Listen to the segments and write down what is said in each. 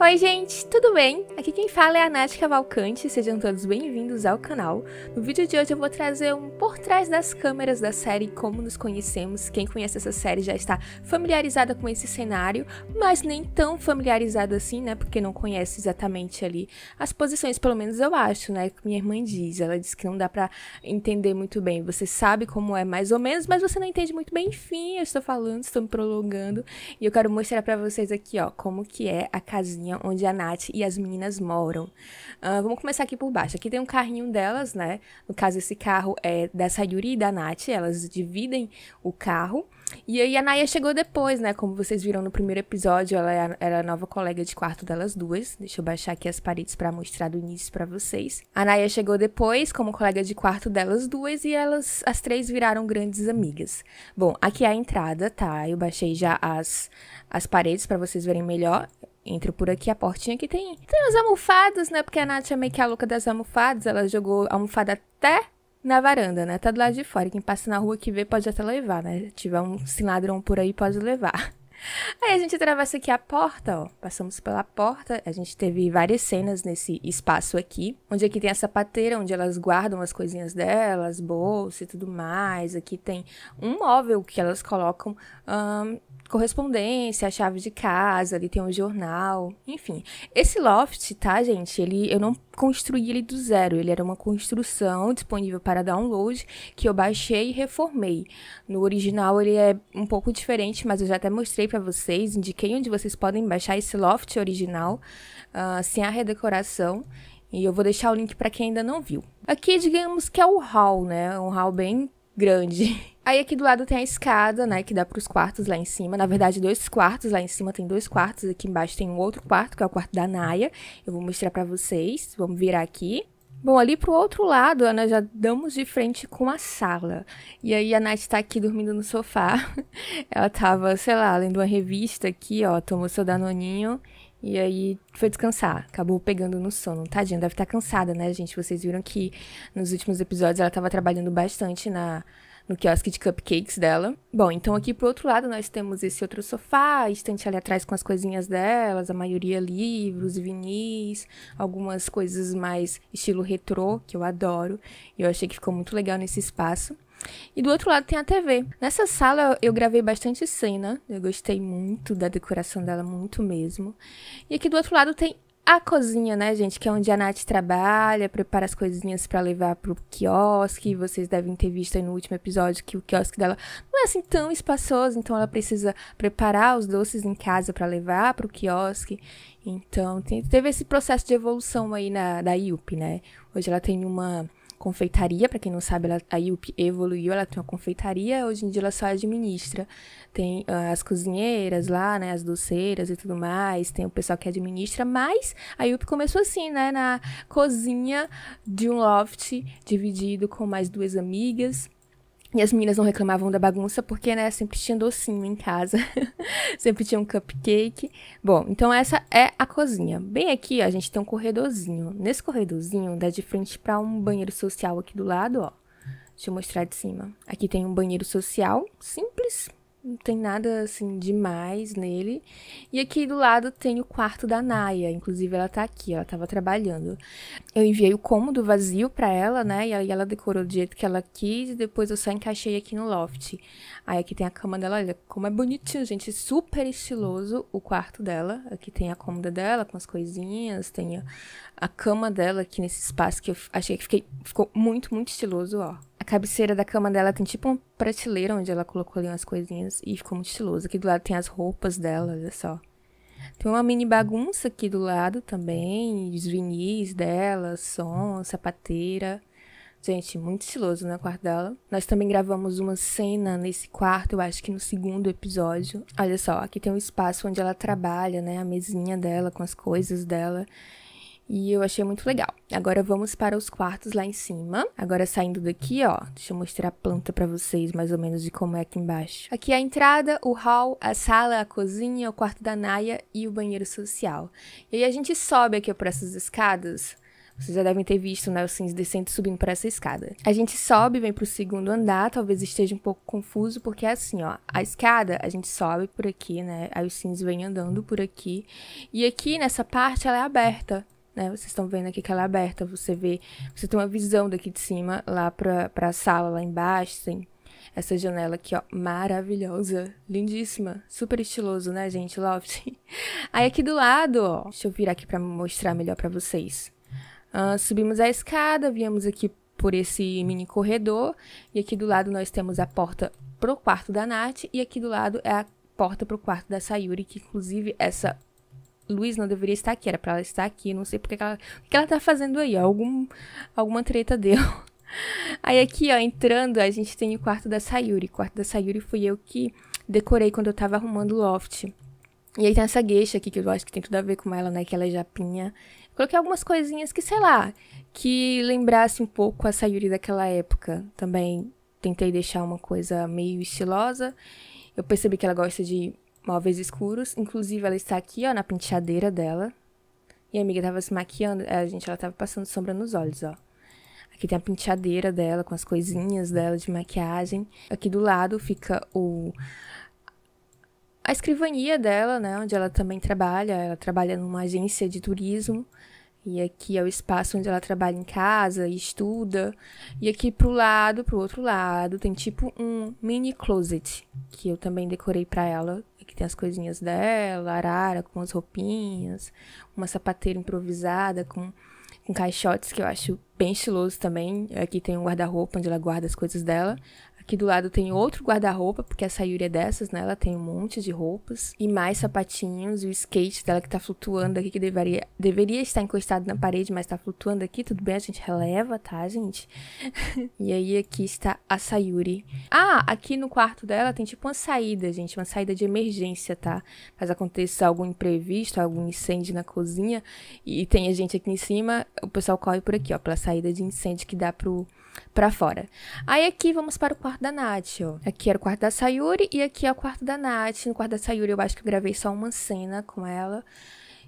Oi, gente, tudo bem? Aqui quem fala é a Nath Cavalcante, sejam todos bem-vindos ao canal. No vídeo de hoje eu vou trazer um por trás das câmeras da série Como Nos Conhecemos. Quem conhece essa série já está familiarizada com esse cenário, mas nem tão familiarizada assim, né? Porque não conhece exatamente ali as posições, pelo menos eu acho, né? Que minha irmã diz. Ela diz que não dá para entender muito bem. Você sabe como é mais ou menos, mas você não entende muito bem. Enfim, eu estou falando, estou me prolongando e eu quero mostrar para vocês aqui, ó, como que é a casinha onde a Nath e as meninas moram. Uh, vamos começar aqui por baixo. Aqui tem um carrinho delas, né? No caso, esse carro é da Sayuri e da Nath. Elas dividem o carro. E aí a Naya chegou depois, né? Como vocês viram no primeiro episódio, ela era é é a, nova colega de quarto delas duas. Deixa eu baixar aqui as paredes para mostrar do início para vocês. A Naya chegou depois como colega de quarto delas duas e elas as três viraram grandes amigas. Bom, aqui é a entrada, tá? Eu baixei já as as paredes para vocês verem melhor Entro por aqui a portinha que tem. Tem as almofadas, né? Porque a Nath é meio que a louca das almofadas. Ela jogou almofada até na varanda, né? Tá do lado de fora. Quem passa na rua que vê pode até levar, né? Tiver um se ladrão por aí, pode levar. Aí a gente atravessa aqui a porta, ó. Passamos pela porta. A gente teve várias cenas nesse espaço aqui. Onde aqui tem a sapateira, onde elas guardam as coisinhas delas, bolsa e tudo mais. Aqui tem um móvel que elas colocam um, correspondência, a chave de casa, ali tem um jornal, enfim. Esse loft, tá, gente? Ele eu não construí ele do zero, ele era uma construção disponível para download que eu baixei e reformei. No original ele é um pouco diferente, mas eu já até mostrei para vocês, indiquei onde vocês podem baixar esse loft original uh, sem a redecoração. E eu vou deixar o link para quem ainda não viu. Aqui, digamos que é o hall, né? Um hall bem grande. Aí aqui do lado tem a escada, né, que dá para os quartos lá em cima. Na verdade, dois quartos lá em cima tem dois quartos, aqui embaixo tem um outro quarto, que é o quarto da Naya. Eu vou mostrar para vocês. Vamos virar aqui. Bom, ali pro outro lado, nós já damos de frente com a sala. E aí a Nath tá aqui dormindo no sofá. Ela tava, sei lá, lendo uma revista aqui, ó, tomou seu danoninho e aí foi descansar. Acabou pegando no sono. Tadinha, deve estar tá cansada, né, gente? Vocês viram que nos últimos episódios ela tava trabalhando bastante na no quiosque de cupcakes dela. Bom, então aqui pro outro lado nós temos esse outro sofá, estante ali atrás com as coisinhas delas, a maioria livros, vinis, algumas coisas mais estilo retrô, que eu adoro, e eu achei que ficou muito legal nesse espaço. E do outro lado tem a TV. Nessa sala eu gravei bastante cena, eu gostei muito da decoração dela, muito mesmo. E aqui do outro lado tem a cozinha, né, gente, que é onde a Nath trabalha, prepara as coisinhas para levar pro quiosque. Vocês devem ter visto aí no último episódio que o quiosque dela não é assim tão espaçoso, então ela precisa preparar os doces em casa para levar pro quiosque. Então, tem, teve esse processo de evolução aí na da IUP, né? Hoje ela tem uma confeitaria, para quem não sabe, ela, a IUP evoluiu, ela tem uma confeitaria, hoje em dia ela só administra. Tem uh, as cozinheiras lá, né, as doceiras e tudo mais, tem o pessoal que administra, mas a IUP começou assim, né, na cozinha de um loft, dividido com mais duas amigas, e as meninas não reclamavam da bagunça porque, né, sempre tinha docinho em casa, sempre tinha um cupcake. Bom, então essa é a cozinha. Bem aqui, ó, a gente tem um corredorzinho. Nesse corredorzinho dá de frente para um banheiro social aqui do lado, ó. Deixa eu mostrar de cima. Aqui tem um banheiro social, simples, não tem nada assim demais nele. E aqui do lado tem o quarto da Naya, inclusive ela tá aqui, ela tava trabalhando. Eu enviei o cômodo vazio para ela, né? E aí ela decorou do jeito que ela quis e depois eu só encaixei aqui no loft. Aí aqui tem a cama dela, olha como é bonitinho, gente, super estiloso o quarto dela. Aqui tem a cômoda dela com as coisinhas, tem a, a cama dela aqui nesse espaço que eu achei que fiquei, ficou muito, muito estiloso, ó cabeceira da cama dela tem tipo uma prateleira onde ela colocou ali umas coisinhas e ficou muito estiloso. Aqui do lado tem as roupas dela, olha só. Tem uma mini bagunça aqui do lado também, os vinis dela, som, sapateira. Gente, muito estiloso no né, quarto dela. Nós também gravamos uma cena nesse quarto, eu acho que no segundo episódio. Olha só, aqui tem um espaço onde ela trabalha, né? A mesinha dela com as coisas dela e eu achei muito legal. Agora vamos para os quartos lá em cima. Agora saindo daqui, ó, deixa eu mostrar a planta para vocês mais ou menos de como é aqui embaixo. Aqui é a entrada, o hall, a sala, a cozinha, o quarto da Naya e o banheiro social. E aí a gente sobe aqui para essas escadas. Vocês já devem ter visto, né, os sims descendo subindo para essa escada. A gente sobe, vem pro segundo andar, talvez esteja um pouco confuso, porque é assim, ó, a escada a gente sobe por aqui, né, aí os sims vêm andando por aqui, e aqui nessa parte ela é aberta, né? Vocês estão vendo aqui que ela é aberta, você vê, você tem uma visão daqui de cima lá para a sala lá embaixo, tem essa janela aqui, ó, maravilhosa, lindíssima, super estiloso, né, gente, loft. Aí aqui do lado, ó, deixa eu virar aqui para mostrar melhor para vocês. Uh, subimos a escada, viemos aqui por esse mini corredor e aqui do lado nós temos a porta pro quarto da Nath e aqui do lado é a porta pro quarto da Sayuri, que inclusive essa Luiz não deveria estar aqui, era pra ela estar aqui, não sei porque que ela, o que ela tá fazendo aí, algum, alguma treta deu. Aí aqui, ó, entrando, a gente tem o quarto da Sayuri. O quarto da Sayuri fui eu que decorei quando eu tava arrumando o loft. E aí tem essa gueixa aqui, que eu acho que tem tudo a ver com ela, né, que ela é japinha. Coloquei algumas coisinhas que, sei lá, que lembrasse um pouco a Sayuri daquela época. Também tentei deixar uma coisa meio estilosa. Eu percebi que ela gosta de móveis escuros. Inclusive, ela está aqui, ó, na penteadeira dela. E a amiga tava se maquiando. a é, gente, ela tava passando sombra nos olhos, ó. Aqui tem a penteadeira dela, com as coisinhas dela de maquiagem. Aqui do lado fica o... A escrivania dela, né, onde ela também trabalha. Ela trabalha numa agência de turismo. E aqui é o espaço onde ela trabalha em casa e estuda. E aqui pro lado, pro outro lado, tem tipo um mini closet que eu também decorei para ela que tem as coisinhas dela, arara com as roupinhas, uma sapateira improvisada com, com caixotes que eu acho bem estiloso também. Aqui tem um guarda-roupa onde ela guarda as coisas dela. Aqui do lado tem outro guarda-roupa, porque essa Yuri é dessas, né? Ela tem um monte de roupas. E mais sapatinhos, o skate dela que tá flutuando aqui, que deveria, deveria estar encostado na parede, mas tá flutuando aqui. Tudo bem, a gente releva, tá, gente? e aí aqui está a Sayuri. Ah, aqui no quarto dela tem tipo uma saída, gente. Uma saída de emergência, tá? Caso aconteça algum imprevisto, algum incêndio na cozinha. E tem a gente aqui em cima, o pessoal corre por aqui, ó. Pela saída de incêndio que dá pro para fora. Aí aqui vamos para o quarto da Nath, ó. Aqui era o quarto da Sayuri e aqui é o quarto da Nath. No quarto da Sayuri eu acho que eu gravei só uma cena com ela.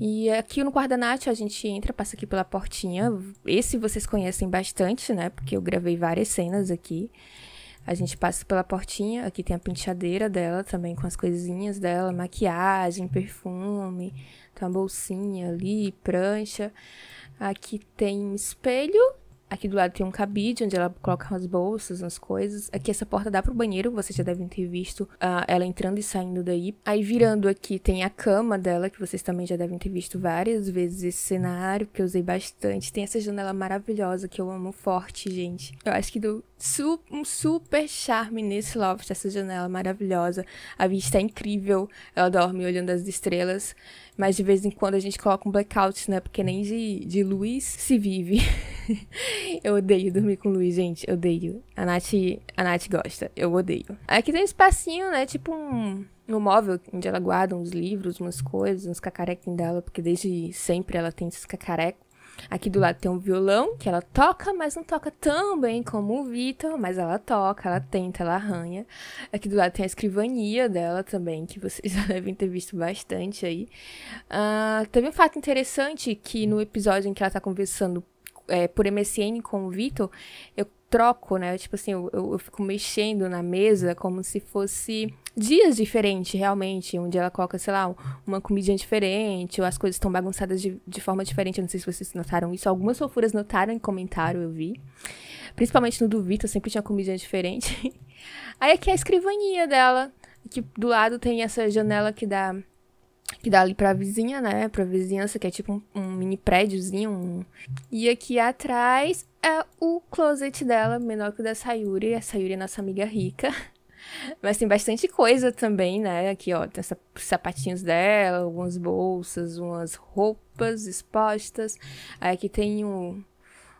E aqui no quarto da Nath a gente entra, passa aqui pela portinha. Esse vocês conhecem bastante, né? Porque eu gravei várias cenas aqui. A gente passa pela portinha, aqui tem a penteadeira dela também, com as coisinhas dela, maquiagem, perfume, tem uma bolsinha ali, prancha. Aqui tem um espelho Aqui do lado tem um cabide onde ela coloca umas bolsas, umas coisas. Aqui essa porta dá pro banheiro, vocês já devem ter visto uh, ela entrando e saindo daí. Aí virando aqui tem a cama dela, que vocês também já devem ter visto várias vezes esse cenário, que eu usei bastante. Tem essa janela maravilhosa que eu amo forte, gente. Eu acho que deu su um super charme nesse loft, essa janela maravilhosa. A vista é incrível, ela dorme olhando as estrelas. Mas de vez em quando a gente coloca um blackout, né? Porque nem de, de luz se vive. Eu odeio dormir com luz, gente. Eu odeio. A Nath, a Nath gosta. Eu odeio. Aqui tem um espacinho, né? Tipo um, um móvel onde ela guarda uns livros, umas coisas, uns cacarequinhos dela, porque desde sempre ela tem esses cacarecos. Aqui do lado tem um violão que ela toca, mas não toca tão bem como o Vitor, mas ela toca, ela tenta, ela arranha. Aqui do lado tem a escrivania dela também, que vocês já devem ter visto bastante aí. Uh, ah, teve um fato interessante que no episódio em que ela tá conversando é, por MSN com o Vitor, eu troco, né? Tipo assim, eu, eu, fico mexendo na mesa como se fosse dias diferentes, realmente. Onde ela coloca, sei lá, uma comidinha diferente, ou as coisas estão bagunçadas de, de forma diferente. Eu não sei se vocês notaram isso. Algumas fofuras notaram em comentário, eu vi. Principalmente no do Vitor, sempre tinha comidinha diferente. Aí aqui é a escrivaninha dela, que do lado tem essa janela que dá que dá ali pra vizinha, né? Pra vizinhança, que é tipo um, um mini prédiozinho. Um... E aqui atrás é o closet dela, menor que o da Sayuri. A Sayuri é nossa amiga rica. Mas tem bastante coisa também, né? Aqui, ó, tem sapatinhos dela, algumas bolsas, umas roupas expostas. Aí aqui tem um,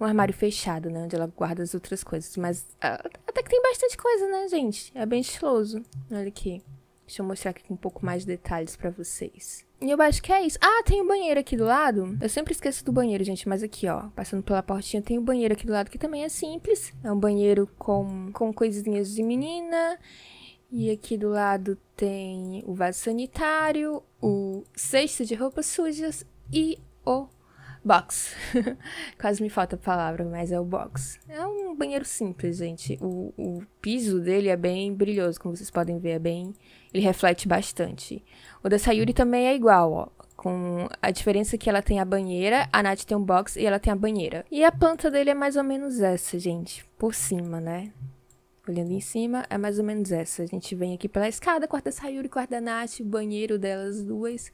um armário fechado, né? Onde ela guarda as outras coisas. Mas ah, até que tem bastante coisa, né, gente? É bem estiloso. Olha aqui. Deixa eu mostrar aqui com um pouco mais de detalhes para vocês. E eu acho que é isso. Ah, tem o um banheiro aqui do lado. Eu sempre esqueço do banheiro, gente, mas aqui, ó, passando pela portinha, tem o um banheiro aqui do lado que também é simples. É um banheiro com, com coisinhas de menina. E aqui do lado tem o vaso sanitário, o cesto de roupas sujas e o box. Quase me falta a palavra, mas é o box. É um banheiro simples, gente. O, o piso dele é bem brilhoso, como vocês podem ver, é bem. Ele reflete bastante. O da Sayuri também é igual, ó. Com a diferença que ela tem a banheira, a Nath tem um box e ela tem a banheira. E a planta dele é mais ou menos essa, gente. Por cima, né? olhando em cima, é mais ou menos essa. A gente vem aqui pela escada, quarta Sayuri, quarta Nath, banheiro delas duas.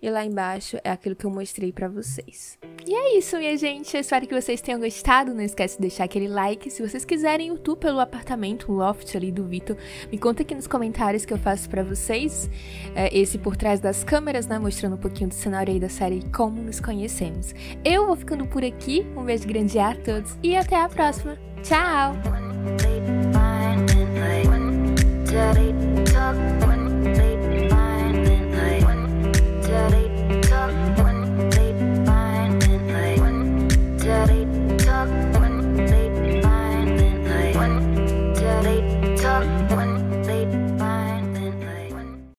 E lá embaixo é aquilo que eu mostrei para vocês. E é isso, minha gente. Eu espero que vocês tenham gostado. Não esquece de deixar aquele like. Se vocês quiserem o tour pelo apartamento, o loft ali do Vitor, me conta aqui nos comentários que eu faço para vocês. É esse por trás das câmeras, né? Mostrando um pouquinho do cenário aí da série e como nos conhecemos. Eu vou ficando por aqui. Um beijo grande a todos e até a próxima. Tchau!